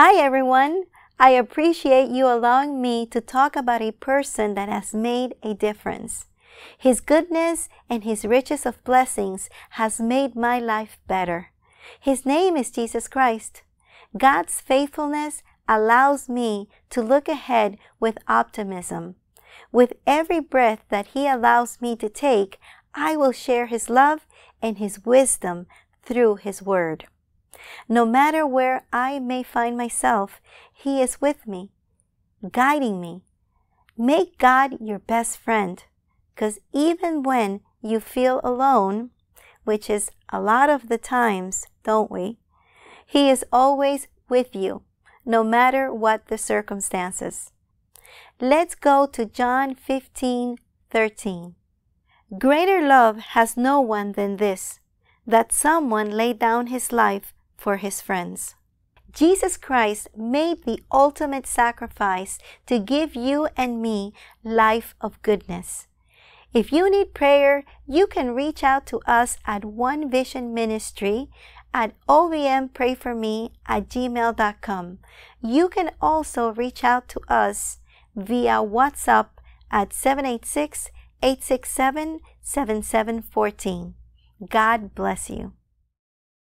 Hi everyone! I appreciate you allowing me to talk about a person that has made a difference. His goodness and his riches of blessings has made my life better. His name is Jesus Christ. God's faithfulness allows me to look ahead with optimism. With every breath that he allows me to take, I will share his love and his wisdom through his word. No matter where I may find myself, He is with me, guiding me. Make God your best friend, because even when you feel alone, which is a lot of the times, don't we? He is always with you, no matter what the circumstances. Let's go to John 15 13. Greater love has no one than this, that someone laid down his life for his friends. Jesus Christ made the ultimate sacrifice to give you and me life of goodness. If you need prayer, you can reach out to us at One Vision Ministry at ovmprayforme at gmail.com. You can also reach out to us via WhatsApp at 786 867 7714. God bless you.